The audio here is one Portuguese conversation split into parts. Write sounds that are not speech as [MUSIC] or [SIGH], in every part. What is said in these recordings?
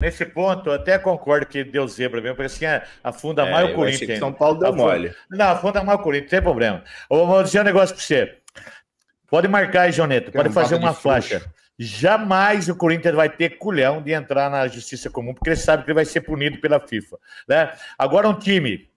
Nesse ponto, até concordo que deu zebra mesmo, porque assim é, afunda é, mais o Corinthians. São Paulo deu afunda, mole. Não, afunda mais o Corinthians, não tem problema. Eu vou dizer um negócio para você. Pode marcar aí, Joneto, pode fazer uma faixa. Jamais o Corinthians vai ter culhão de entrar na justiça comum, porque ele sabe que ele vai ser punido pela FIFA. Né? Agora, um time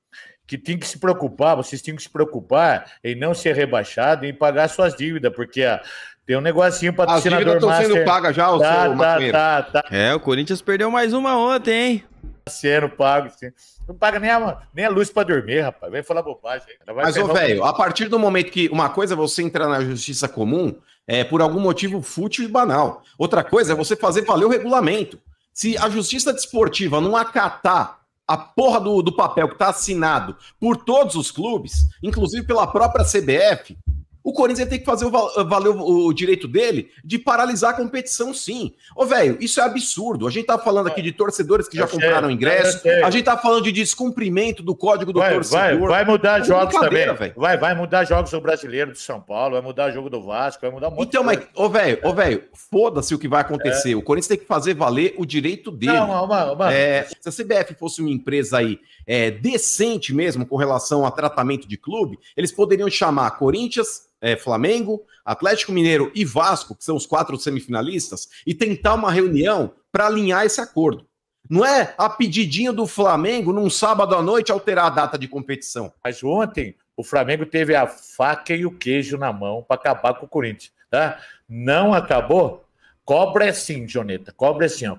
que tem que se preocupar, vocês têm que se preocupar em não ser rebaixado e em pagar suas dívidas, porque a, tem um negocinho para As dívidas estão sendo pagas já, o tá, seu tá, tá, tá, É, o Corinthians perdeu mais uma ontem, hein? Sendo pago, sim. Não paga nem a, nem a luz para dormir, rapaz. Vem falar bobagem. Mas, ô, velho, a partir do momento que uma coisa é você entrar na justiça comum, é por algum motivo fútil e banal. Outra coisa é você fazer valer o regulamento. Se a justiça desportiva não acatar a porra do, do papel que está assinado por todos os clubes, inclusive pela própria CBF, o Corinthians tem que fazer o eh, valer o, o, direito dele de paralisar a competição, sim. Ô, velho, isso é absurdo. A gente tá falando aqui de torcedores que já compraram ingresso, a gente tá falando de descumprimento do código do vai, torcedor. Vai, vai mudar é jogos também. Véio. Vai, vai mudar jogos do brasileiro, do São Paulo, vai mudar jogo do Vasco, vai mudar muito. Um então, mas, ô, velho, ô, velho, foda-se o que vai acontecer. É. O Corinthians tem que fazer valer o direito dele. Não, uma, uma... É, se a CBF fosse uma empresa aí é, decente mesmo com relação a tratamento de clube, eles poderiam chamar Corinthians, é, Flamengo, Atlético Mineiro e Vasco, que são os quatro semifinalistas, e tentar uma reunião para alinhar esse acordo. Não é a pedidinha do Flamengo num sábado à noite alterar a data de competição. Mas ontem o Flamengo teve a faca e o queijo na mão para acabar com o Corinthians, tá? Não acabou? Cobra é sim, Joneta. Cobra é sim. Ó.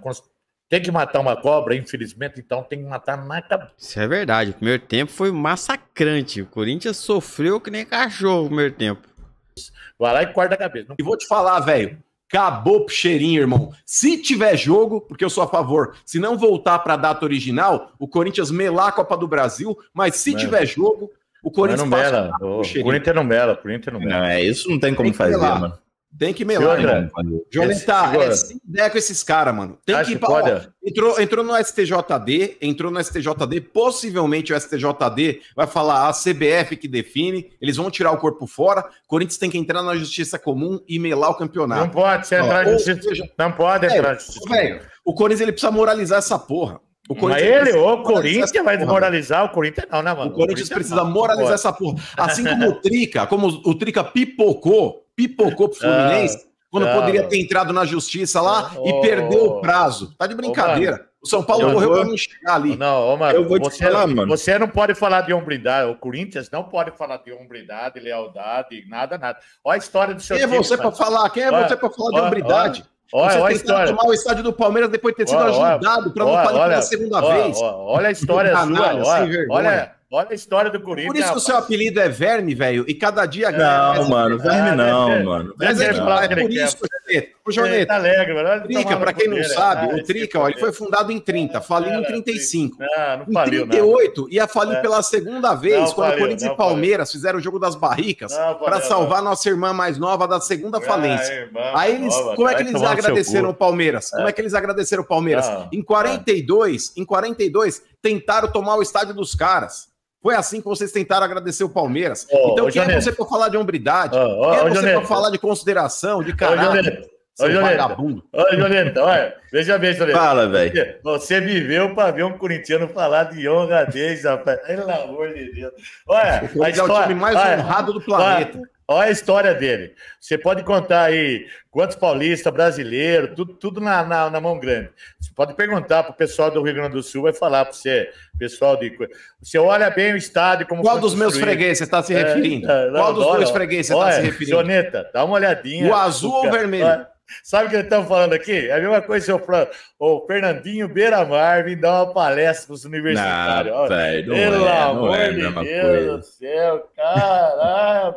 Tem que matar uma cobra, infelizmente, então tem que matar na cabeça. Isso é verdade. O primeiro tempo foi massacrante. O Corinthians sofreu que nem cachorro o primeiro tempo. Vai lá e corta a cabeça. E vou te falar, velho. Acabou o cheirinho, irmão. Se tiver jogo, porque eu sou a favor, se não voltar para a data original, o Corinthians melar a Copa do Brasil, mas se tiver jogo, o Corinthians não mela. O Corinthians não mela, o Corinthians não mela. Não, é isso não tem como tem fazer, melar. mano. Tem que melar, Senhora, mano. Jonathan, é sem ideia com esses caras, mano. Tem Acho que. que ó, entrou, entrou no STJD, entrou no STJD, possivelmente o STJD vai falar a CBF que define, eles vão tirar o corpo fora, Corinthians tem que entrar na justiça comum e melar o campeonato. Não pode ser entrar na justiça. Seja, não pode é, entrar na justiça. Velho, o Corinthians ele precisa moralizar essa porra. O Corinthians Mas ele, o Corinthians vai desmoralizar, o Corinthians não, né, mano? O Corinthians, o Corinthians precisa não, moralizar não essa porra. Assim [LAUGHS] como o Trica, como o Trica pipocou pipocou pro Fluminense ah, quando ah, poderia ter entrado na justiça lá oh, e perdeu o oh. prazo. Tá de brincadeira. Oh, o São Paulo correu vou... pra não chegar ali. Não, ô, mano, eu vou você, te falar, mano. Você não pode falar de hombridade. O Corinthians não pode falar de hombridade, lealdade, nada, nada. Olha a história do seu Quem é você para falar? Quem é você para falar de hombridade? Olha, você tentar tomar o estádio do Palmeiras depois de ter sido olha, ajudado para não falar pela segunda vez. Olha, a história sua. Canalha, olha, Olha a história do Corinthians. Por isso que o seu apelido é Verme, velho, e cada dia ganha. Não, mano, Verme ah, não, mano. Mas é, é por isso, Joneta. O Jorneta. Tá alegre, mano. Trica, pra quem não né? sabe, ah, o Trica, ó, ele foi fundado em 30, é, faliu em 35. É, não, não faliu, Em 38, ia falir pela segunda vez, quando Corinthians e Palmeiras fizeram o jogo das barricas para salvar nossa irmã mais nova da segunda ah, falência. Aí eles, como é que eles agradeceram o Palmeiras? Como é que eles agradeceram o Palmeiras? Em 42, em 42, tentaram tomar o estádio dos caras. Foi assim que vocês tentaram agradecer o Palmeiras. Oh, então, quem é você para falar de hombridade? Oh, oh, quem é você para falar de consideração, de caráter? Ô, Joneta, ô, Joneta, olha, veja bem, Joneta. Fala, velho. Você viveu para ver um corintiano falar de honradez, rapaz. Pelo amor de Deus. Olha, a história, é o time mais olha, honrado do planeta. Olha a história dele. Você pode contar aí quantos paulista, brasileiro, tudo, tudo na, na, na mão grande. Você pode perguntar para o pessoal do Rio Grande do Sul, vai falar para você, pessoal de. Você olha bem o estádio como. Qual dos meus fregueses você está se é, referindo? É, não, Qual dos dois meus fregueses você está se referindo? Soneta, dá uma olhadinha. O azul ou o vermelho? Olha, Sabe o que estamos falando aqui? É a mesma coisa se o Fernandinho Beiramar vir dar uma palestra para os universitários. Não, véio, não Pelo é, amor é de Deus coisa. do céu, caralho.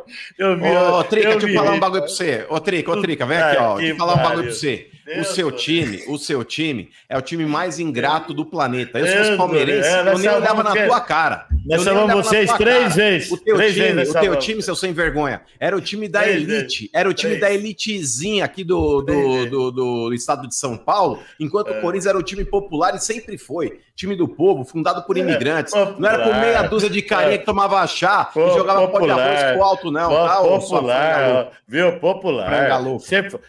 ô, Trica, eu deixa eu falar um bagulho para você. Ô, Trica, ô, Trica, vem aqui, ó. Deixa eu falar um bagulho para você o seu time, o seu time é o time mais ingrato do planeta. Eu sou palmeirense, é, eu nem olhava na tua cara. Nós chamamos vocês três cara. vezes. O teu três time, vezes o teu time, seu sem vergonha, era o time da três elite, vezes. era o time três. da elitezinha aqui do do, do, do, do, estado de São Paulo, enquanto é. o Corinthians era o time popular e sempre foi. Time do povo, fundado por é, imigrantes. É. Não era por meia dúzia de carinha é. que tomava chá Pô, e jogava popular. pó de arroz pro alto, não. tá, popular, viu? Popular.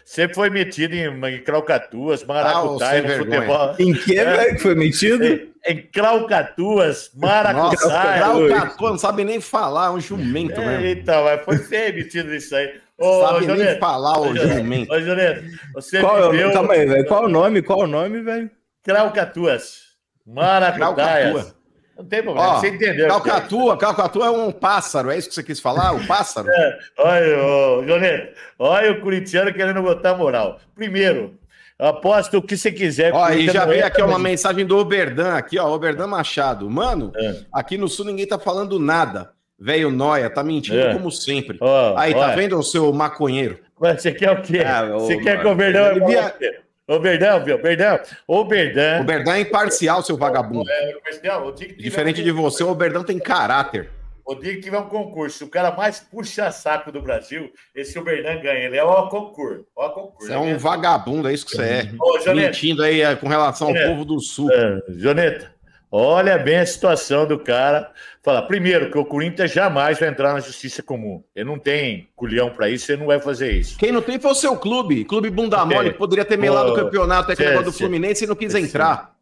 Você foi metido em Craucatuas, maracutai, ah, futebol. Em que, é, velho, né, que foi metido? Em, Craucatuas, Maracutaia. Craucatuas, não sabe nem falar, é um jumento né? Então, foi feio metido isso aí. Ô, sabe ô, nem falar, ô, ô jumento. Ô, Juliano, você qual viveu... É o, calma aí, velho, qual o nome, qual o nome, velho? Craucatuas, Maracutaias. Não tem problema, você entendeu. Calcatua, Calcatua é um pássaro, é isso que você quis falar? O pássaro? [LAUGHS] é, olha, olha o corintiano querendo botar moral. Primeiro, aposta o que você quiser. Ó, e já veio aqui uma mensagem do Oberdan, aqui, ó, Oberdan Machado. Mano, é. aqui no Sul ninguém tá falando nada. Velho Noia, tá mentindo é. como sempre. Aí, tá olha. tá vendo o seu maconheiro? Mas você quer o quê? Ah, você ô, quer mano. que o Oberdan é Ô, Berdão, viu? Berdão. Ô, Berdão. O Berdão é imparcial, seu vagabundo. É, ah, Diferente um... de você, o Berdão tem caráter. O dia que tiver um concurso, o cara mais puxa-saco do Brasil, esse o Berdão ganha. Ele é o concurso. O concurso você é um vagabundo, é isso que você é. Ô, Mentindo aí é, com relação ao é. povo do Sul. É, Joneta, Olha bem a situação do cara. Fala, primeiro, que o Corinthians jamais vai entrar na justiça comum. Ele não tem culhão para isso, ele não vai fazer isso. Quem não tem foi o seu clube. Clube bunda mole, é. poderia ter melado o campeonato, até é, do Fluminense e não quis entrar.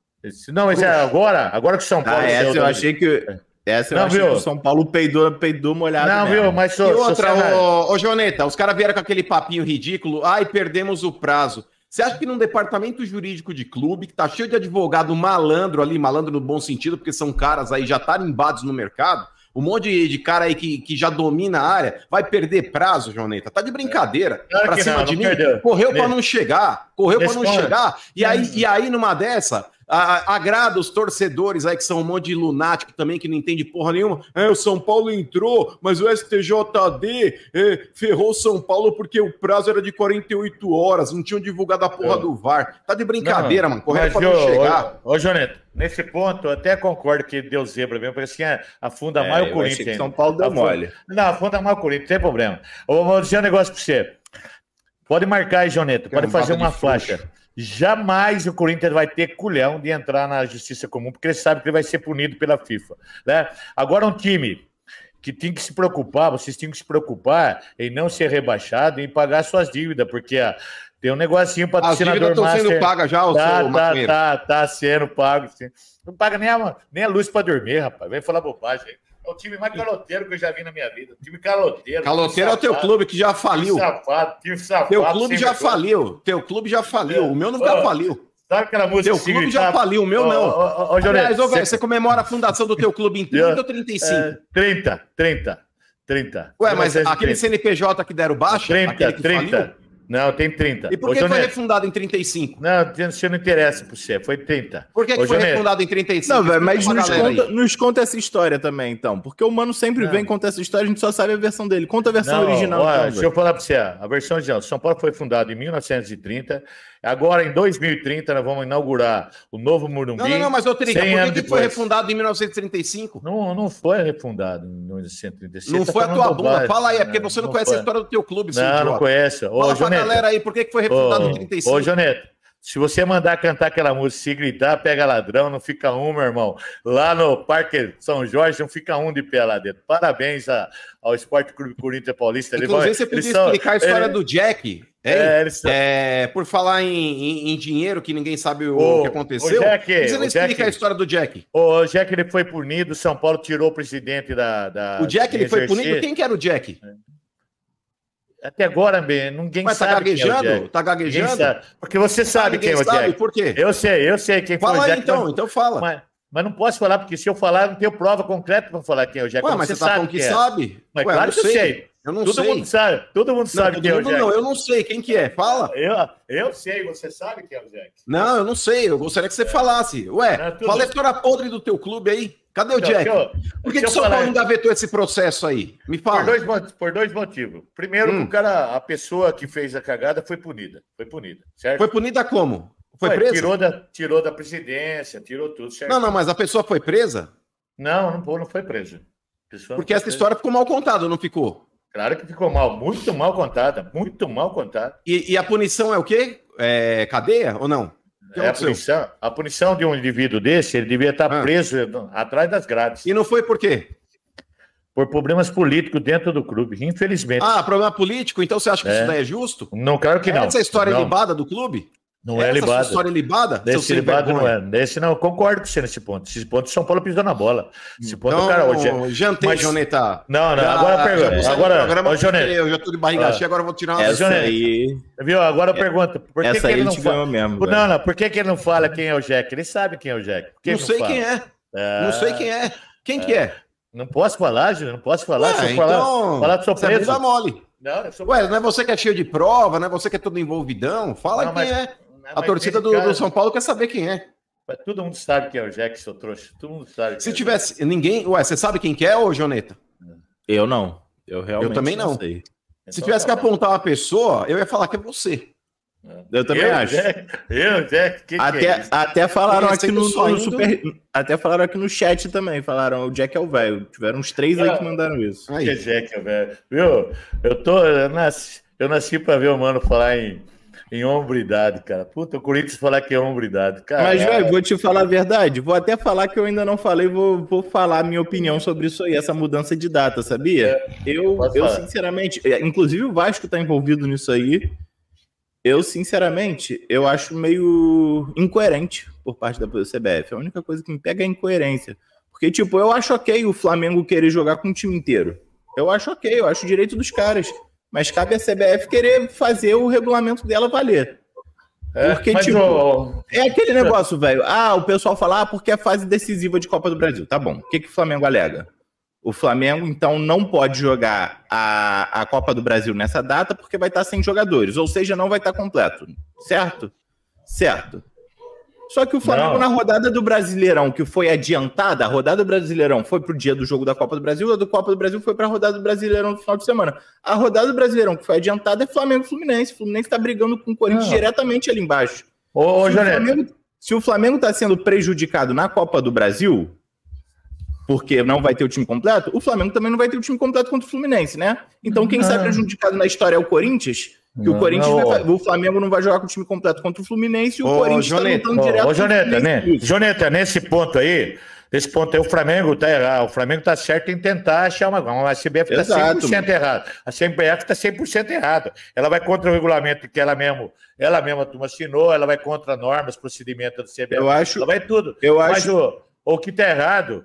Não, mas é agora, agora que o São ah, Paulo... Ah, essa eu achei que... É. Essa eu não, achei viu? que o São Paulo peidou, peidou molhado Não, mesmo. viu, mas... Sou, e outra, ô, ô Joneta, os caras vieram com aquele papinho ridículo, ai, perdemos o prazo. Você acha que num departamento jurídico de clube, que tá cheio de advogado malandro ali, malandro no bom sentido, porque são caras aí já tarimbados no mercado, um monte de cara aí que, que já domina a área, vai perder prazo, Joneta. Tá de brincadeira. É. Claro pra cima não, de mim. Perdeu. Correu para não chegar, correu para não chegar. E aí, e aí, numa dessa, a, agrada os torcedores aí que são um monte de lunático também, que não entende porra nenhuma. É, o São Paulo entrou, mas o STJD é, ferrou o São Paulo porque o prazo era de 48 horas, não tinham divulgado a porra é. do VAR. Tá de brincadeira, não, mano. Correto pra não chegar. Ô, ô, ô Joneta, nesse ponto, eu até concordo que deu zebra mesmo, porque assim é, afunda é, mais o Corinthians. São Paulo deu mole. Não, afunda mais o Corinthians, não tem problema. Eu vou dizer um negócio pra você. Pode marcar aí, Joneta, pode fazer uma faixa jamais o Corinthians vai ter culhão de entrar na justiça comum, porque ele sabe que ele vai ser punido pela FIFA. Né? Agora, um time que tem que se preocupar, vocês têm que se preocupar em não ser rebaixado e em pagar suas dívidas, porque ah, tem um negocinho patrocinador As dívidas estão sendo pagas já, o tá, seu tá, tá, tá, sendo pago, sim. Não paga nem a, nem a luz para dormir, rapaz. Vem falar bobagem. É o time mais caloteiro que eu já vi na minha vida. O time caloteiro. Caloteiro é o teu clube que já faliu. Time safado, time safado. Teu clube já faliu. Teu clube já faliu. É. O meu nunca oh, faliu. Sabe aquela música? Teu clube já faliu, o meu oh, não. Ô, oh, Aliás, você... você comemora a fundação do teu clube em 30 [LAUGHS] ou 35? É, 30, 30. 30. Ué, mas aquele 30. CNPJ que deram baixo. 30, 30. Faliu? Não, tem 30. E por que Ô, foi refundado em 35? Não, isso não interessa para você, foi 30. Por que, que foi refundado em 35? Não, velho, mas nos conta, nos conta, essa história também, então. Porque o mano sempre não. vem e conta essa história, a gente só sabe a versão dele. Conta a versão não, original. então, deixa eu falar para você, a versão original. São Paulo foi fundado em 1930. Agora, em 2030, nós vamos inaugurar o novo Murumbi. Não, não, não mas, ô Trica, por que, que foi refundado em 1935? Não, não foi refundado em 1935. Não tá foi a tua bunda. Fala aí, é porque né? você não, não conhece foi. a história do teu clube. Não, não conhece. Ô, Jonete, galera aí por que, que foi refundado ô, em 35. Ô, Joneta, se você mandar cantar aquela música, se gritar, pega ladrão, não fica um, meu irmão. Lá no Parque São Jorge, não fica um de pé lá dentro. Parabéns a, ao Esporte Clube Corinthians Paulista. Inclusive, Ele você podia explicar a história é, do Jack. É, é, por falar em, em, em, dinheiro, que ninguém sabe o, o que aconteceu. O Jack, você não explica Jack, a história do Jack. O Jack ele foi punido, São Paulo tirou o presidente da. da o Jack ele foi punido? Quem que era o Jack? É. Até agora, bem, ninguém Mas sabe. Tá gaguejando? Quem é o Tá gaguejando? Porque você sabe quem é o tá sabe, é Por quê? Eu sei, eu sei quem fala foi o Jack. Então, mas... então fala. Mas, mas, não posso falar, porque se eu falar, não tenho prova concreta para falar quem é o Jack. Ué, mas você, tá sabe tá falando que é. sabe. Mas Ué, claro que eu sei. Eu não todo sei. Mundo sabe, todo mundo não, sabe todo quem mundo é o Jack. Não, eu não sei quem que é. Fala. Eu, eu sei, você sabe quem é o Jack. Não, eu não sei. Eu gostaria que você falasse. Ué, não, é fala é a história podre do teu clube aí. Cadê o então, Jack? Eu, Por que, que o São Paulo não gavetou esse processo aí? Me fala. Por dois, por dois motivos. Primeiro, hum. o cara, a pessoa que fez a cagada foi punida. Foi punida, certo? Foi punida como? Foi, presa? Tirou da, tirou da presidência, tirou tudo, certo? Não, não, mas a pessoa foi presa? Não, não, não foi presa. Porque essa história ficou mal contada, não ficou? Claro que ficou mal, muito mal contada, muito mal contada. E, e a punição é o quê? É, cadeia ou não? É, é a, punição, a punição de um indivíduo desse, ele devia estar ah. preso atrás das grades. E não foi por quê? Por problemas políticos dentro do clube, infelizmente. Ah, problema político? Então você acha que é. isso daí é justo? Não, claro que é não. Essa história não. libada do clube? Não é, é libada. Essa história libada? Desse libado não é. Desse não, eu concordo com você nesse ponto. Esse ponto, São Paulo pisou na bola. Esse ponto, então, cara, hoje. É... Jantei, Mas... Joneta. Tá? Não, não, agora pergunta. Agora, agora ô, Eu já tô de barriga ah, cheia, agora vou tirar uma. Essa é, aí. Viu? Agora eu é, pergunta. Por que, que ele não fala? Mesmo, não, não, não, por que, que ele não fala quem é o Jack? Ele sabe quem é o Jack. Não, não sei fala? quem é. Ah. Não sei quem é. Quem que é? é? Não posso falar, Júlio, não posso falar. Ué, Se eu então, falar, falar que mole. Não, eu sou... Ué, não é você que é cheio de prova, não é você que é todo envolvidão? Fala não, quem mas... é. A torcida do, do, São Paulo quer saber quem é. Mas todo mundo sabe quem é o Jackson, trouxa. Todo mundo sabe. Se é tivesse ninguém. Ué, você sabe quem que é, ô Joneta? Eu não. Eu realmente eu também não. não. Sei. Então, Se tivesse então tá que apontar uma pessoa, eu ia falar que é você. Eu também eu, acho. Jack, eu, Jack, que até, que é até falaram aqui no, no, super, até falaram aqui no chat também, falaram o Jack é o velho. Tiveram uns três aí que mandaram isso. Aí. Que Jack é o velho. Viu? Eu tô eu nasci, eu nasci para ver o mano falar em em hombridade, cara. Puta, o Corinthians falar que é hombridade, cara. Mas, velho, é. vou te falar a verdade. Vou até falar que eu ainda não falei, vou, vou falar a minha opinião sobre isso aí, essa mudança de data, sabia? É. Eu, eu sinceramente, é, inclusive o Vasco tá envolvido nisso aí. Eu, sinceramente, eu acho meio incoerente por parte da CBF. A única coisa que me pega é a incoerência. Porque, tipo, eu acho ok o Flamengo querer jogar com o time inteiro. Eu acho ok, eu acho direito dos caras. Mas cabe à CBF querer fazer o regulamento dela valer. É, porque, é, tipo, o... é aquele negócio, velho. Ah, o pessoal fala, ah, porque é a fase decisiva de Copa do Brasil. Tá bom. O que, que o Flamengo alega? O Flamengo, então, não pode jogar a, a Copa do Brasil nessa data porque vai estar sem jogadores, ou seja, não vai estar completo. Certo? Certo. Só que o Flamengo não. na rodada do Brasileirão, que foi adiantada, a rodada do Brasileirão foi pro dia do jogo da Copa do Brasil, a do Copa do Brasil foi para a rodada do Brasileirão do final de semana. A rodada do Brasileirão que foi adiantada é Flamengo Fluminense. O Fluminense está brigando com o Corinthians não. Ah. diretamente ali embaixo. Ô, ô se, o Flamengo, se o Flamengo está sendo prejudicado na Copa do Brasil, porque não vai ter o time completo, o Flamengo também não vai ter o time completo contra o Fluminense, né? Então quem ah. sai prejudicado na história é o Corinthians. Que não, o Corinthians não, vai, o Flamengo não vai jogar com o time completo contra o Fluminense e o ô, Corinthians está lutando ô, direto. Ô, Joneta, né? Joneta, nesse ponto aí, nesse ponto aí, o Flamengo tá errado. Ah, o Flamengo está certo em tentar achar uma. Tá A CBF está 100% errada. A CBF está 100% errada. Ela vai contra o regulamento que ela mesmo, ela mesma turma assinou, ela vai contra normas, procedimentos do CBF. Eu acho. Ela vai tudo. Eu Mas acho. O, o que tá errado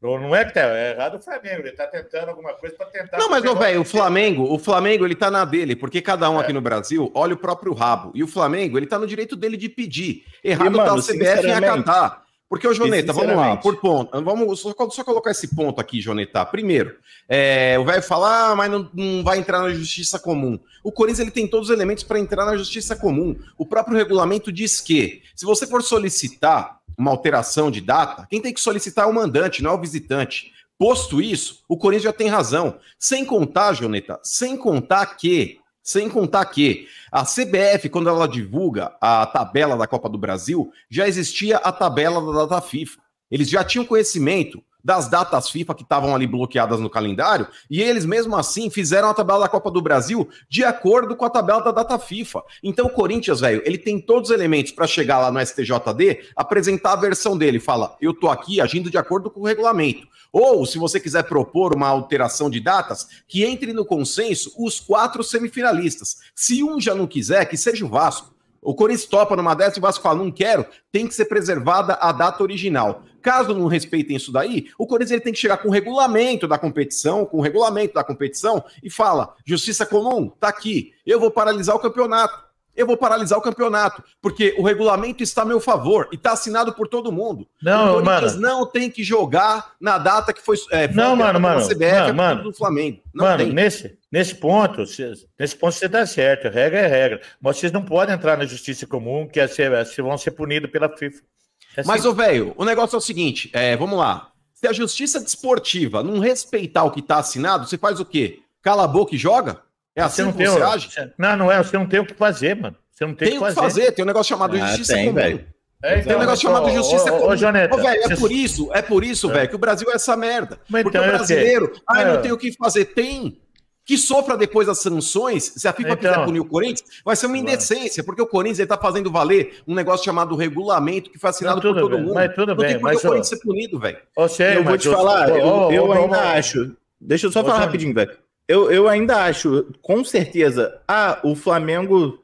não é que tá é errado o Flamengo, ele tá tentando alguma coisa para tentar. Não, mas, velho, o Flamengo, o Flamengo, ele tá na dele, porque cada um é. aqui no Brasil olha o próprio rabo. E o Flamengo, ele tá no direito dele de pedir. Errado e, mano, tá o CBF em acatar. Porque, ô Joneta, vamos lá, por ponto. Vamos só, só, colocar esse ponto aqui, Joneta. Primeiro, é, o velho falar, ah, mas não, não, vai entrar na justiça comum. O Corinthians ele tem todos os elementos para entrar na justiça comum. O próprio regulamento diz que, se você for solicitar uma alteração de data, quem tem que solicitar é o mandante, não é o visitante. Posto isso, o Corinthians já tem razão. Sem contar, Joneta, sem contar que, sem contar que a CBF, quando ela divulga a tabela da Copa do Brasil, já existia a tabela da data FIFA. Eles já tinham conhecimento das datas FIFA que estavam ali bloqueadas no calendário, e eles mesmo assim fizeram a tabela da Copa do Brasil de acordo com a tabela da data FIFA. Então o Corinthians, velho, ele tem todos os elementos para chegar lá no STJD, apresentar a versão dele, fala: "Eu tô aqui agindo de acordo com o regulamento". Ou, se você quiser propor uma alteração de datas, que entre no consenso os quatro semifinalistas. Se um já não quiser, que seja o Vasco. O Corinthians topa numa dessa e o Vasco fala, não quero, tem que ser preservada a data original. Caso não respeitem isso daí, o Corinthians ele tem que chegar com o regulamento da competição, com o regulamento da competição e fala: Justiça Comum, tá aqui, eu vou paralisar o campeonato. Eu vou paralisar o campeonato, porque o regulamento está a meu favor e está assinado por todo mundo. Não, o Corinthians mano. não tem que jogar na data que foi. É, foi não, mano, mano. CBF, é mano, do Flamengo. Não mano, tem. nesse, Nesse ponto, nesse ponto você está certo, regra é regra. Mas vocês não podem entrar na justiça comum, que é ser, vocês vão ser punidos pela FIFA. É Mas, assim. ô, velho, o negócio é o seguinte: é, vamos lá. Se a justiça desportiva não respeitar o que está assinado, você faz o quê? Cala a boca e joga? É assim você não que tem, você age? Não, não é. Você não tem o que fazer, mano. Você não tem, o que fazer. fazer. Tem um negócio chamado ah, justiça tem, comum. Véio. É, tem um então, negócio chamado justiça ô, ô, ô, ô véio, é por isso, é por isso, é. velho, que o Brasil é essa merda. Mas Porque então, o é brasileiro, ah, eu não é. tenho o que fazer. Tem que sofra depois as sanções, se a FIFA então, quiser punir o Corinthians, vai ser uma indecência, porque o Corinthians está fazendo valer um negócio chamado regulamento que foi assinado por todo bem, mundo. Mas tudo não bem, tem mas, o Corinthians ser punido, velho. Eu vou te falar, eu, eu ainda acho. Deixa eu só falar rapidinho, velho. Eu, eu ainda acho, com certeza, ah, o Flamengo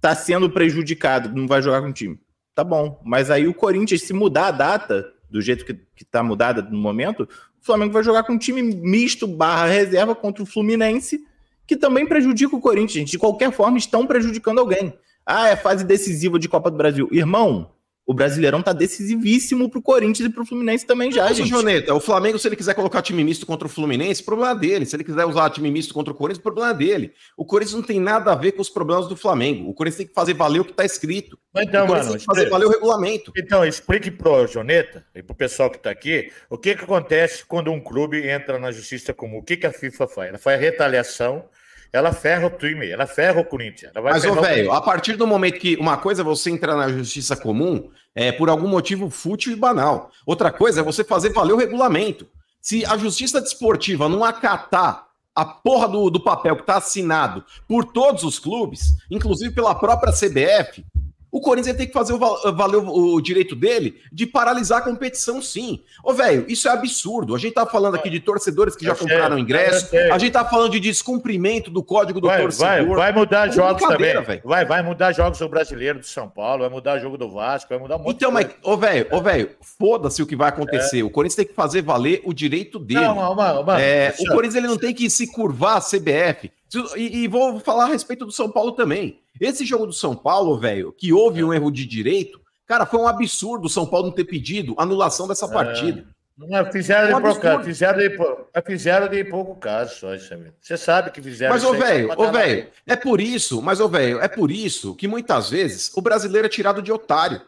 tá sendo prejudicado, não vai jogar com o time. Tá bom, mas aí o Corinthians, se mudar a data, do jeito que, que tá mudada no momento, o Flamengo vai jogar com um time misto barra reserva contra o Fluminense, que também prejudica o Corinthians, gente. De qualquer forma, estão prejudicando alguém. Ah, é fase decisiva de Copa do Brasil. Irmão, o Brasileirão tá decisivíssimo pro Corinthians e pro Fluminense também já, Mas, gente. Joneta, o Flamengo, se ele quiser colocar time misto contra o Fluminense, problema dele. Se ele quiser usar time misto contra o Corinthians, problema dele. O Corinthians não tem nada a ver com os problemas do Flamengo. O Corinthians tem que fazer valer o que tá escrito. Mas então, o Corinthians mano, tem que fazer valer o regulamento. Então, explique pro Joneta e pro pessoal que tá aqui o que que acontece quando um clube entra na justiça comum. O que que a FIFA faz? Ela faz a retaliação ela ferra o time, ela ferra o Corinthians. Mas, ô, velho, a partir do momento que uma coisa é você entrar na justiça comum, é, por algum motivo fútil e banal. Outra coisa é você fazer valer o regulamento. Se a justiça desportiva não acatar a porra do, do papel que está assinado por todos os clubes, inclusive pela própria CBF, o Corinthians tem que fazer o valer o direito dele de paralisar a competição, sim. Ô, velho, isso é absurdo. A gente tá falando aqui de torcedores que já compraram ingresso. A gente tá falando de descumprimento do código do vai, torcedor. Vai, vai mudar é jogos também. Véio. Vai, vai mudar jogos do brasileiro do São Paulo, vai mudar jogo do Vasco, vai mudar muito. Um então, mas, ô, velho, ô, velho, foda-se o que vai acontecer. É. O Corinthians tem que fazer valer o direito dele. Não, é, o Corinthians ele não tem que se curvar à CBF. E, e, vou falar a respeito do São Paulo também. Esse jogo do São Paulo, velho, que houve é. um erro de direito, cara, foi um absurdo o São Paulo não ter pedido anulação dessa é. partida. Não, é, fizeram, de pouco, fizeram, é, de, fizeram de pouco caso só isso mesmo. Você sabe que fizeram Mas, ô velho, ô velho, é por isso, mas, ô velho, é por isso que muitas vezes o brasileiro é tirado de otário.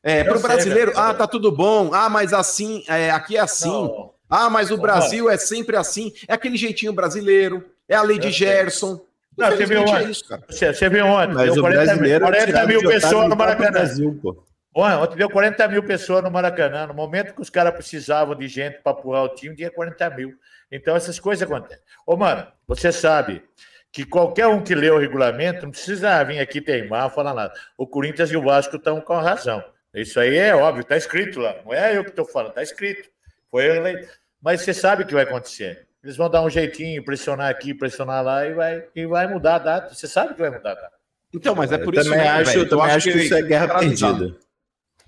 É, para o brasileiro, sei, ah, tá tudo bom, ah, mas assim, é, aqui é assim. Não. Ah, mas o Brasil é sempre assim. É aquele jeitinho brasileiro é a lei de Gerson. Não, você viu é ontem? É isso, cara. Você, você viu ontem? Mas deu 40, mil, 40 é mil pessoas no Maracanã. Brasil, pô. Ontem deu 40 mil pessoas no Maracanã. No momento que os caras precisavam de gente para apurar o time, tinha 40 mil. Então essas coisas acontecem. Ô, mano, você sabe que qualquer um que lê o regulamento não precisa vir aqui teimar, falar nada. O Corinthians e o Vasco estão com razão. Isso aí é óbvio, está escrito lá. Não é eu que estou falando, está escrito. Foi eu Mas você sabe o que vai acontecer. Eles vão dar um jeitinho, pressionar aqui, pressionar lá e vai, e vai mudar a data. Você sabe que vai mudar a data. Então, mas é por eu isso que acho, Eu também acho que, isso é guerra perdida.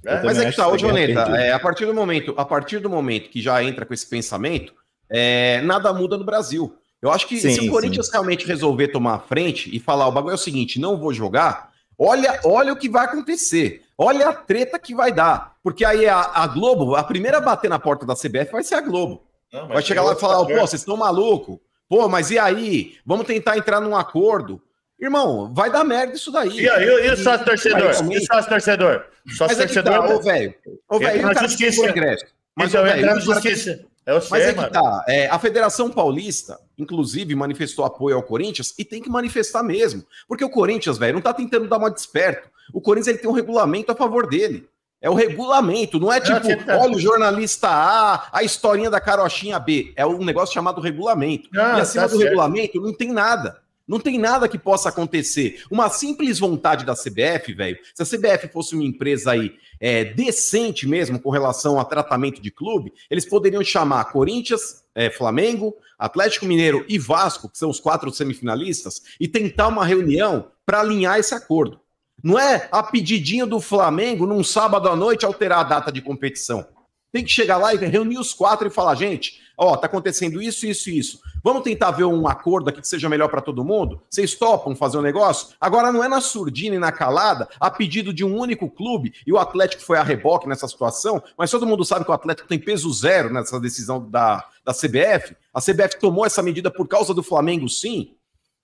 É? Mas é que tá, ô Joneta, é, é, é, a partir do momento, a partir do momento que já entra com esse pensamento, é, nada muda no Brasil. Eu acho que sim, se o Corinthians sim. realmente resolver tomar a frente e falar o bagulho é o seguinte, não vou jogar, olha, olha o que vai acontecer. Olha a treta que vai dar. Porque aí a, a Globo, a primeira a bater na porta da CBF vai ser a Globo. Não, vai chegar é lá e falar, pô, vocês estão maluco? Pô, mas e aí? Vamos tentar entrar num acordo. Irmão, vai dar merda isso daí. E, e, e o sócio torcedor? E o sócio torcedor? Sócio é tá, torcedor. Ô, velho. Ô, velho, o cara justiça. ingresso. Mas, então, véio, na justiça. sei, Mas é que tá. É, a Federação Paulista, inclusive, manifestou apoio ao Corinthians e tem que manifestar mesmo. Porque o Corinthians, velho, não tá tentando dar uma desperto. O Corinthians ele tem um regulamento a favor dele. É o regulamento, não é tipo, tá- olha o jornalista A, a historinha da carochinha B. É um negócio chamado regulamento. Ah, e acima tá do certo. regulamento não tem nada. Não tem nada que possa acontecer. Uma simples vontade da CBF, velho. Se a CBF fosse uma empresa aí é, decente mesmo com relação a tratamento de clube, eles poderiam chamar Corinthians, é, Flamengo, Atlético Mineiro e Vasco, que são os quatro semifinalistas, e tentar uma reunião para alinhar esse acordo. Não é a pedidinha do Flamengo num sábado à noite alterar a data de competição. Tem que chegar lá e reunir os quatro e falar, gente, ó, tá acontecendo isso, isso e isso. Vamos tentar ver um acordo aqui que seja melhor para todo mundo? Vocês topam fazer um negócio? Agora não é na surdina e na calada, a pedido de um único clube, e o Atlético foi a reboque nessa situação, mas todo mundo sabe que o Atlético tem peso zero nessa decisão da, da CBF. A CBF tomou essa medida por causa do Flamengo, sim,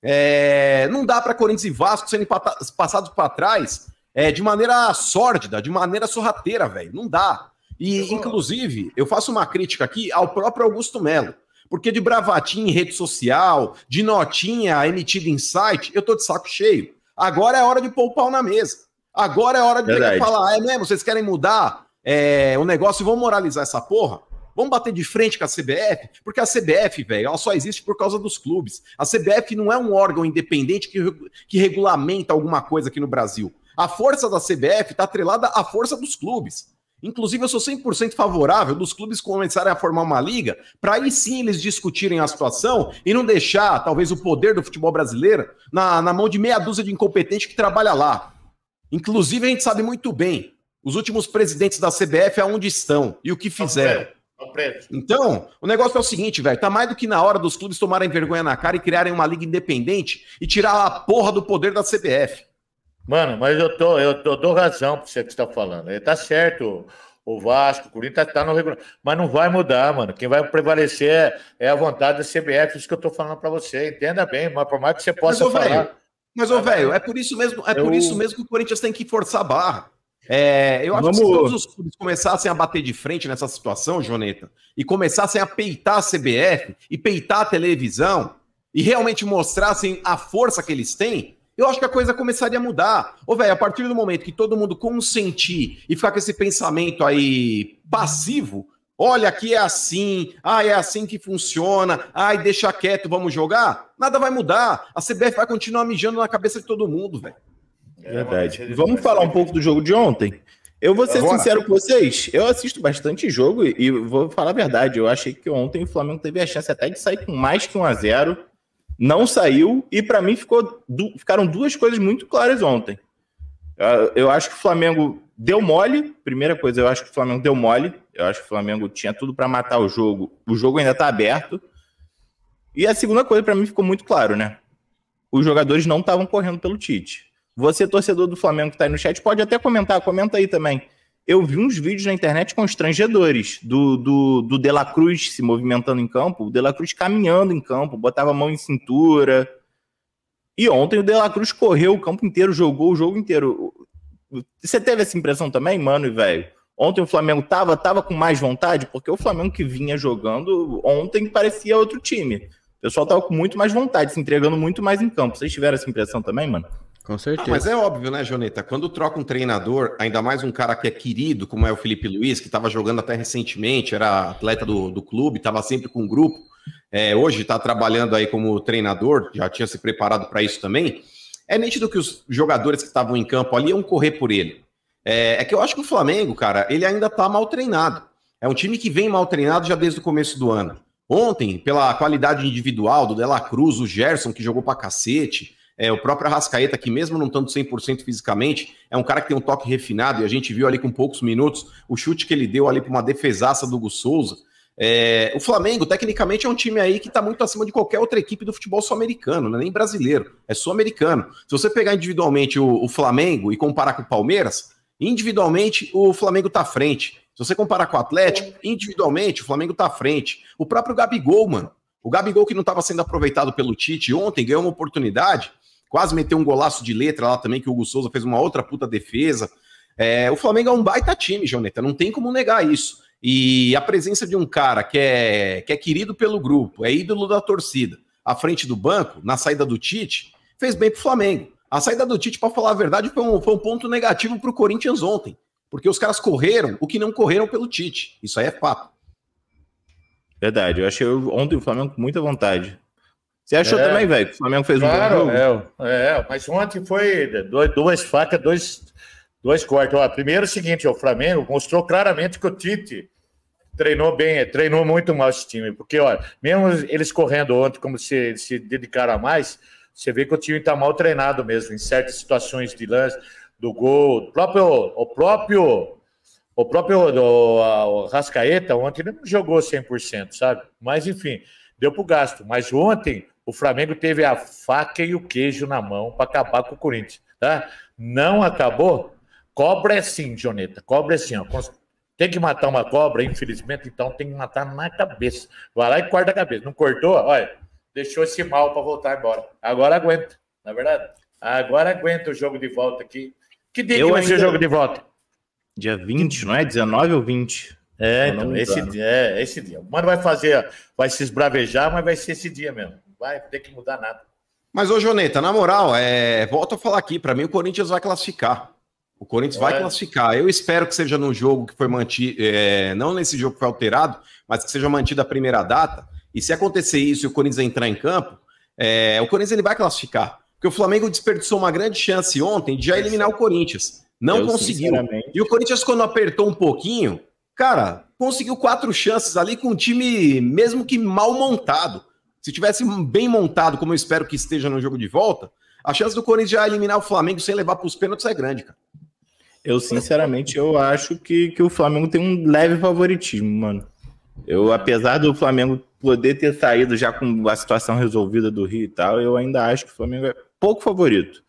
é, não dá para Corinthians e Vasco serem passados para trás é, de maneira sórdida, de maneira sorrateira, velho. Não dá. E, inclusive, eu faço uma crítica aqui ao próprio Augusto Melo. Porque de bravatinha em rede social, de notinha emitida em site, eu tô de saco cheio. Agora é hora de pôr o pau na mesa. Agora é hora de falar, ah, é mesmo, vocês querem mudar é, o negócio e vão moralizar essa porra? Vamos bater de frente com a CBF? Porque a CBF, velho, ela só existe por causa dos clubes. A CBF não é um órgão independente que, que regulamenta alguma coisa aqui no Brasil. A força da CBF está atrelada à força dos clubes. Inclusive, eu sou 100% favorável dos clubes começarem a formar uma liga, para aí sim eles discutirem a situação e não deixar, talvez, o poder do futebol brasileiro na, na mão de meia dúzia de incompetentes que trabalha lá. Inclusive, a gente sabe muito bem os últimos presidentes da CBF aonde estão e o que tá fizeram. Tá então, o negócio é o seguinte, velho. Tá mais do que na hora dos clubes tomarem vergonha na cara e criarem uma liga independente e tirar a porra do poder da CBF. Mano, mas eu, tô, eu, tô, dou razão pra você que está falando. Ele tá certo. O Vasco, o Corinthians tá, tá no regulamento. Mas não vai mudar, mano. Quem vai prevalecer é, é a vontade da CBF. Isso que eu tô falando para você. Entenda bem, mas por mais que você possa mas, falar. Véio, mas, ô, velho, é por isso mesmo, é eu... por isso mesmo que o Corinthians tem que forçar a barra. É, eu acho Vamos... que se todos os clubes começassem a bater de frente nessa situação, Joneta, e começassem a peitar a CBF e peitar a televisão e realmente mostrassem a força que eles têm, eu acho que a coisa começaria a mudar. Ô, velho, a partir do momento que todo mundo consentir e ficar com esse pensamento aí passivo, olha, aqui é assim, ah, é assim que funciona, ai, deixa quieto, vamos jogar, nada vai mudar. A CBF vai continuar mijando na cabeça de todo mundo, velho. É, verdade. É, é, Vamos falar um pouco do jogo de ontem. Eu vou ser Agora. sincero com vocês, eu assisto bastante jogo e vou falar a verdade. Eu achei que ontem o Flamengo teve a chance até de sair com mais que 1 a 0 não saiu, e para mim ficou, ficaram duas coisas muito claras ontem. Eu acho que o Flamengo deu mole. Primeira coisa, eu acho que o Flamengo deu mole. Eu acho que o Flamengo tinha tudo para matar o jogo. O jogo ainda está aberto. E a segunda coisa, para mim, ficou muito claro, né? Os jogadores não estavam correndo pelo Tite. Você, torcedor do Flamengo que está aí no chat, pode até comentar, comenta aí também. Eu vi uns vídeos na internet constrangedores do, do, do De La Cruz se movimentando em campo, o De La Cruz caminhando em campo, botava a mão em cintura. E ontem o De La Cruz correu o campo inteiro, jogou o jogo inteiro. Você teve essa impressão também, mano e velho? Ontem o Flamengo tava, tava com mais vontade, porque o Flamengo que vinha jogando ontem parecia outro time. O pessoal tava com muito mais vontade, se entregando muito mais em campo. Vocês tiveram essa impressão também, mano? Com certeza. Ah, mas é óbvio, né, Joneta? Quando troca um treinador, ainda mais um cara que é querido, como é o Felipe Luiz, que estava jogando até recentemente, era atleta do, do clube, estava sempre com o um grupo, é, hoje está trabalhando aí como treinador, já tinha se preparado para isso também. É nítido que os jogadores que estavam em campo ali iam correr por ele. É, é que eu acho que o Flamengo, cara, ele ainda está mal treinado. É um time que vem mal treinado já desde o começo do ano. Ontem, pela qualidade individual do Dela Cruz, o Gerson, que jogou para cacete, é, o próprio Arrascaeta, que mesmo não tanto 100% fisicamente, é um cara que tem um toque refinado, e a gente viu ali com poucos minutos o chute que ele deu ali para uma defesaça do Gus Souza. É, o Flamengo, tecnicamente, é um time aí que está muito acima de qualquer outra equipe do futebol sul-americano, não é nem brasileiro, é sul-americano. Se você pegar individualmente o, o, Flamengo e comparar com o Palmeiras, individualmente o Flamengo está à frente. Se você comparar com o Atlético, individualmente o Flamengo está à frente. O próprio Gabigol, mano. O Gabigol que não estava sendo aproveitado pelo Tite ontem ganhou uma oportunidade quase meteu um golaço de letra lá também, que o Hugo Souza fez uma outra puta defesa. É, o Flamengo é um baita time, Joneta, não tem como negar isso. E a presença de um cara que é, que é querido pelo grupo, é ídolo da torcida, à frente do banco, na saída do Tite, fez bem pro Flamengo. A saída do Tite, para falar a verdade, foi um, foi um ponto negativo pro Corinthians ontem, porque os caras correram o que não correram pelo Tite. Isso aí é fato. Verdade, eu achei ontem o Flamengo com muita vontade você achou é, também, velho, que o Flamengo fez claro, um bom jogo? É, é, mas ontem foi duas facas, dois, dois cortes. Ó, primeiro, o seguinte: o Flamengo mostrou claramente que o Tite treinou bem, treinou muito mal esse time, porque olha, mesmo eles correndo ontem, como se, se dedicaram a mais, você vê que o time está mal treinado mesmo, em certas situações de lance, do gol, o próprio, o próprio, o próprio o, a, o Rascaeta ontem não jogou 100%, sabe? Mas enfim, deu para o gasto, mas ontem o Flamengo teve a faca e o queijo na mão para acabar com o Corinthians, tá? Não acabou? Cobra é sim, Joneta. Cobra é sim. Ó. Tem que matar uma cobra, infelizmente, então tem que matar na cabeça. Vai lá e corta a cabeça. Não cortou? Olha, deixou esse mal para voltar embora. Agora aguenta, na é verdade. Agora aguenta o jogo de volta aqui. Que dia Eu que vai ainda... ser o jogo de volta? Dia 20, não é? 19 ou 20? É, então, esse dia, é, esse dia. O Mano vai fazer, vai se esbravejar, mas vai ser esse dia mesmo vai ter que mudar nada. Mas, ô Joneta, na moral, é... volto a falar aqui, para mim o Corinthians vai classificar. O Corinthians é. vai classificar. Eu espero que seja no jogo que foi mantido, é... não nesse jogo que foi alterado, mas que seja mantida a primeira data. E se acontecer isso e o Corinthians entrar em campo, é... o Corinthians ele vai classificar. Porque o Flamengo desperdiçou uma grande chance ontem de já eliminar o Corinthians. Não eu, conseguiu. E o Corinthians, quando apertou um pouquinho, cara, conseguiu quatro chances ali com um time, mesmo que mal montado. Se tivesse bem montado, como eu espero que esteja no jogo de volta, a chance do Corinthians já eliminar o Flamengo sem levar para os pênaltis é grande, cara. Eu, sinceramente, eu acho que, que o Flamengo tem um leve favoritismo, mano. Eu, apesar do Flamengo poder ter saído já com a situação resolvida do Rio e tal, eu ainda acho que o Flamengo é pouco favorito.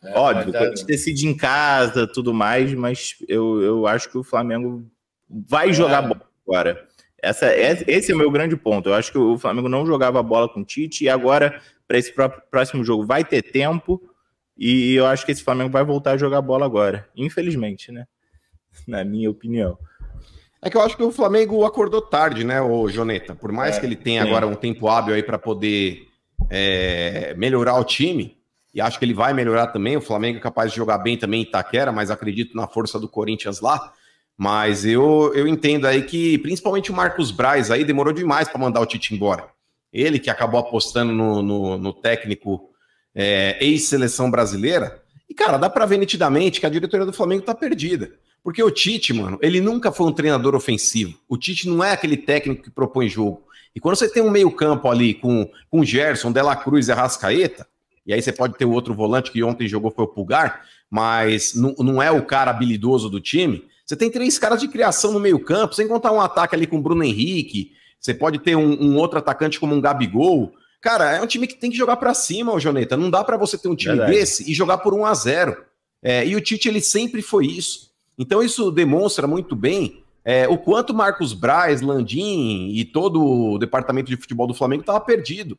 É, Óbvio, a gente decide em casa, tudo mais, mas eu, eu acho que o Flamengo vai é. jogar bom agora. Essa, esse é o meu grande ponto. Eu acho que o Flamengo não jogava bola com o Tite e agora, para esse próximo jogo, vai ter tempo. E eu acho que esse Flamengo vai voltar a jogar bola agora. Infelizmente, né? Na minha opinião. É que eu acho que o Flamengo acordou tarde, né, o Joneta? Por mais é, que ele tenha sim. agora um tempo hábil aí para poder é, melhorar o time, e acho que ele vai melhorar também. O Flamengo é capaz de jogar bem também em Itaquera, mas acredito na força do Corinthians lá. Mas eu, eu entendo aí que, principalmente o Marcos Braz aí, demorou demais para mandar o Tite embora. Ele que acabou apostando no, no, no técnico é, ex-seleção brasileira. E, cara, dá para ver nitidamente que a diretoria do Flamengo tá perdida. Porque o Tite, mano, ele nunca foi um treinador ofensivo. O Tite não é aquele técnico que propõe jogo. E quando você tem um meio-campo ali com, com Gerson, Dela Cruz e Arrascaeta, e aí você pode ter o outro volante que ontem jogou foi o Pulgar, mas não, não é o cara habilidoso do time. Você tem três caras de criação no meio-campo, sem contar um ataque ali com o Bruno Henrique. Você pode ter um, um outro atacante como um Gabigol. Cara, é um time que tem que jogar para cima, o Joneta. Não dá para você ter um time Verdade. desse e jogar por 1 a 0 é, E o Tite, ele sempre foi isso. Então, isso demonstra muito bem é, o quanto Marcos Braz, Landim e todo o departamento de futebol do Flamengo estava perdido.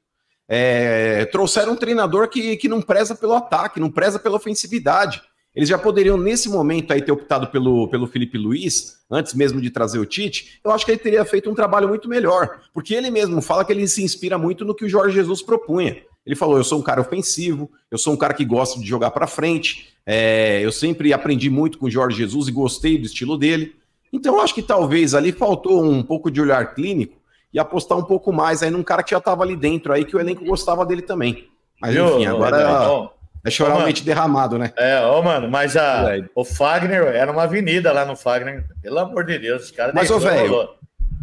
É, trouxeram um treinador que, que não preza pelo ataque, não preza pela ofensividade. Eles já poderiam, nesse momento, aí ter optado pelo, pelo Felipe Luiz, antes mesmo de trazer o Tite. Eu acho que ele teria feito um trabalho muito melhor, porque ele mesmo fala que ele se inspira muito no que o Jorge Jesus propunha. Ele falou: eu sou um cara ofensivo, eu sou um cara que gosta de jogar para frente, é, eu sempre aprendi muito com o Jorge Jesus e gostei do estilo dele. Então, acho que talvez ali faltou um pouco de olhar clínico e apostar um pouco mais aí num cara que já estava ali dentro, aí que o elenco gostava dele também. Mas enfim, agora. É chorar o derramado, né? É, ô, mano, mas a, o Fagner era uma avenida lá no Fagner. Pelo amor de Deus, os caras. Mas, ô, velho,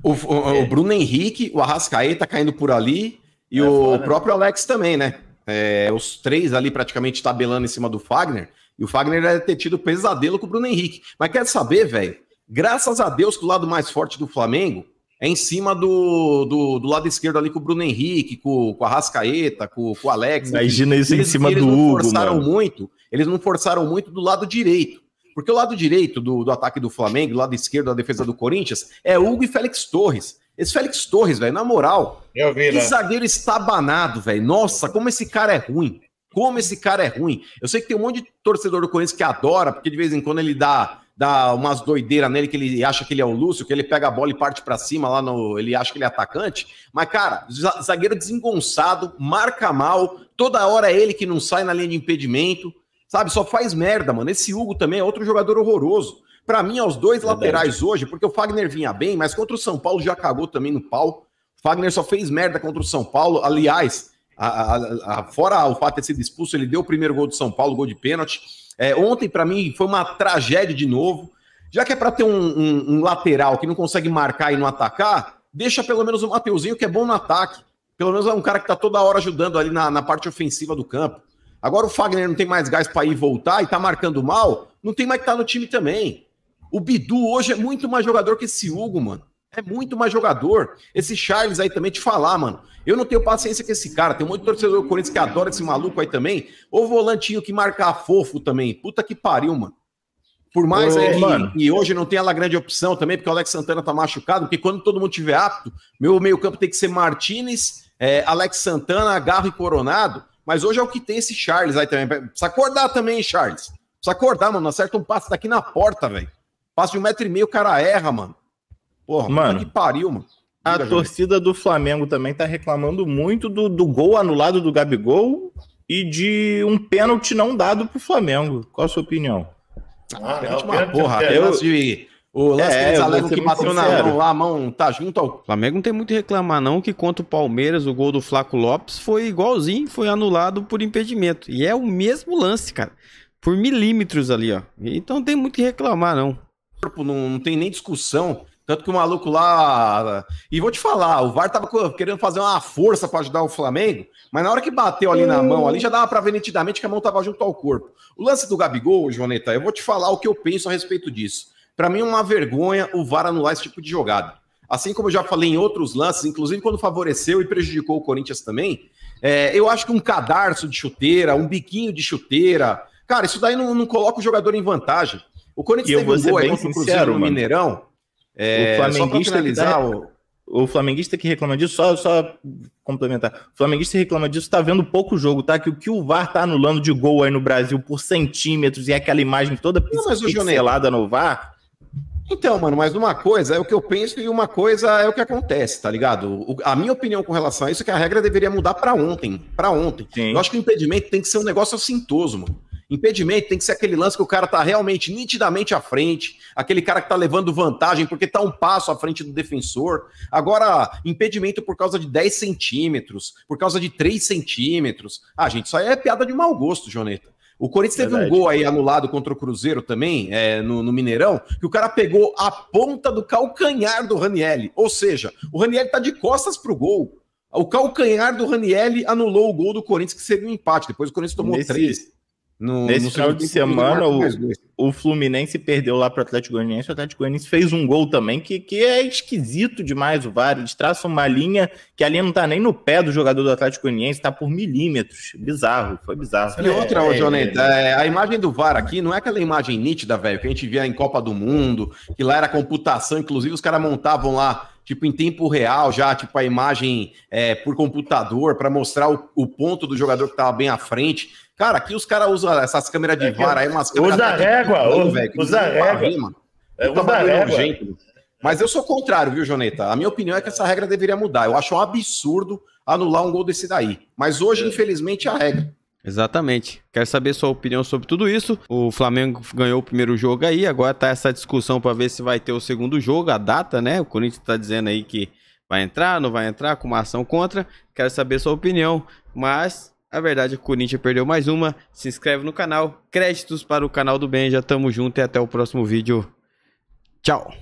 o, o, o, é. Bruno Henrique, o Arrascaeta tá caindo por ali e é, o né? próprio né? Alex também, né? É, os três ali praticamente tabelando em cima do Fagner. E o Fagner deve ter tido pesadelo com o Bruno Henrique. Mas quer saber, velho? Graças a Deus que o lado mais forte do Flamengo é em cima do, do, do, lado esquerdo ali com o Bruno Henrique, com, com a Rascaeta, com, com o Alex. Imagina isso eles, em cima do Hugo. Eles não forçaram mano. muito, eles não forçaram muito do lado direito. Porque o lado direito do, do ataque do Flamengo, o lado esquerdo da defesa do Corinthians, é Hugo e Félix Torres. Esse Félix Torres, velho, na moral, Eu vi, que né? zagueiro estabanado, velho. Nossa, como esse cara é ruim. Como esse cara é ruim. Eu sei que tem um monte de torcedor do Corinthians que adora, porque de vez em quando ele dá dá umas doideiras nele, que ele acha que ele é o Lúcio, que ele pega a bola e parte para cima lá no. Ele acha que ele é atacante. Mas, cara, zagueiro desengonçado, marca mal, toda hora é ele que não sai na linha de impedimento, sabe? Só faz merda, mano. Esse Hugo também é outro jogador horroroso. Para mim, aos dois laterais hoje, porque o Fagner vinha bem, mas contra o São Paulo já cagou também no pau. O Fagner só fez merda contra o São Paulo. Aliás, a, a, a, fora o fato de ter sido expulso, ele deu o primeiro gol do São Paulo, gol de pênalti. É, ontem, para mim, foi uma tragédia de novo. Já que é para ter um, um, um, lateral que não consegue marcar e não atacar, deixa pelo menos o Mateuzinho, que é bom no ataque. Pelo menos é um cara que está toda hora ajudando ali na, na, parte ofensiva do campo. Agora o Fagner não tem mais gás para ir e voltar e está marcando mal, não tem mais que estar tá no time também. O Bidu hoje é muito mais jogador que esse Hugo, mano. É muito mais jogador. Esse Charles aí também te falar, mano. Eu não tenho paciência com esse cara. Tem um monte de torcedor do Corinthians que adora esse maluco aí também. O volantinho que marca fofo também. Puta que pariu, mano. Por mais aí que, hoje não tem a grande opção também, porque o Alex Santana tá machucado, porque quando todo mundo tiver apto, meu meio-campo tem que ser Martinez, é, Alex Santana, Garro e Coronado. Mas hoje é o que tem esse Charles aí também. Precisa acordar também, Charles. Precisa acordar, mano. Acerta um passe daqui na porta, velho. Passe de um metro e meio, o cara erra, mano. Porra, mano, que pariu, mano. A torcida gente. do Flamengo também tá reclamando muito do, do gol anulado do Gabigol e de um pênalti não dado pro Flamengo. Qual a sua opinião? Ah, pênalti não, é porra. eu... eu... O lance é, que, que bateu na mão lá, a mão tá junto ao. O Flamengo não tem muito reclamar, não, que contra o Palmeiras, o gol do Flaco Lopes foi igualzinho, foi anulado por impedimento. E é o mesmo lance, cara. Por milímetros ali, ó. Então não tem muito que reclamar, não. Não, não tem nem discussão. Tanto que o maluco lá. E vou te falar, o VAR tava querendo fazer uma força para ajudar o Flamengo, mas na hora que bateu ali na mão, ali já dava para ver nitidamente que a mão tava junto ao corpo. O lance do Gabigol, Joaneta, eu vou te falar o que eu penso a respeito disso. Para mim é uma vergonha o VAR anular esse tipo de jogada. Assim como eu já falei em outros lances, inclusive quando favoreceu e prejudicou o Corinthians também, é, eu acho que um cadarço de chuteira, um biquinho de chuteira, cara, isso daí não, não coloca o jogador em vantagem. O Corinthians teve um gol aí contra o Mineirão. É, o flamenguista finalizar, que o, flamenguista que reclama disso, só, só complementar. O flamenguista reclama disso, tá vendo pouco jogo, tá? Que o que o VAR tá anulando de gol aí no Brasil por centímetros e é aquela imagem toda não, mas pixelada no VAR. Então, mano, mas uma coisa é o que eu penso e uma coisa é o que acontece, tá ligado? O, a minha opinião com relação a isso é que a regra deveria mudar para ontem, para ontem. Sim. Eu acho que o impedimento tem que ser um negócio assintoso, mano. Impedimento tem que ser aquele lance que o cara tá realmente nitidamente à frente, aquele cara que tá levando vantagem porque tá um passo à frente do defensor. Agora, impedimento por causa de 10 centímetros, por causa de 3 centímetros. Ah, gente, isso aí é piada de mau gosto, Joneta. O Corinthians Verdade. teve um gol aí anulado contra o Cruzeiro também, é, no, no, Mineirão, que o cara pegou a ponta do calcanhar do Ranielli. Ou seja, o Ranielli tá de costas pro gol. O calcanhar do Ranielli anulou o gol do Corinthians, que seria um empate. Depois o Corinthians tomou Nesse... três. No, Nesse no final de semana, o, o Fluminense perdeu lá para o Atlético Goianiense. O Atlético Goianiense fez um gol também, que, que é esquisito demais. O VAR eles traçam uma linha que ali não está nem no pé do jogador do Atlético Goianiense, está por milímetros. Bizarro, foi bizarro. E outra, é, é Jonathan, é, é, é, a imagem do VAR aqui não é aquela imagem nítida, velho, que a gente via em Copa do Mundo, que lá era computação, inclusive os caras montavam lá tipo em tempo real já, tipo a imagem é, por computador para mostrar o, o, ponto do jogador que estava bem à frente. Cara, aqui os caras usam essas câmeras de é vara aí, umas câmeras. Usa régua, usa régua. É um régua, Mas eu sou contrário, viu, Joneta? A minha opinião é que essa regra deveria mudar. Eu acho um absurdo anular um gol desse daí. Mas hoje, é. infelizmente, é a regra. Exatamente. Quero saber sua opinião sobre tudo isso. O Flamengo ganhou o primeiro jogo aí, agora tá essa discussão para ver se vai ter o segundo jogo, a data, né? O Corinthians tá dizendo aí que vai entrar, não vai entrar, com uma ação contra. Quero saber sua opinião, mas a verdade, é o Corinthians perdeu mais uma. Se inscreve no canal. Créditos para o canal do Já Tamo junto e até o próximo vídeo. Tchau.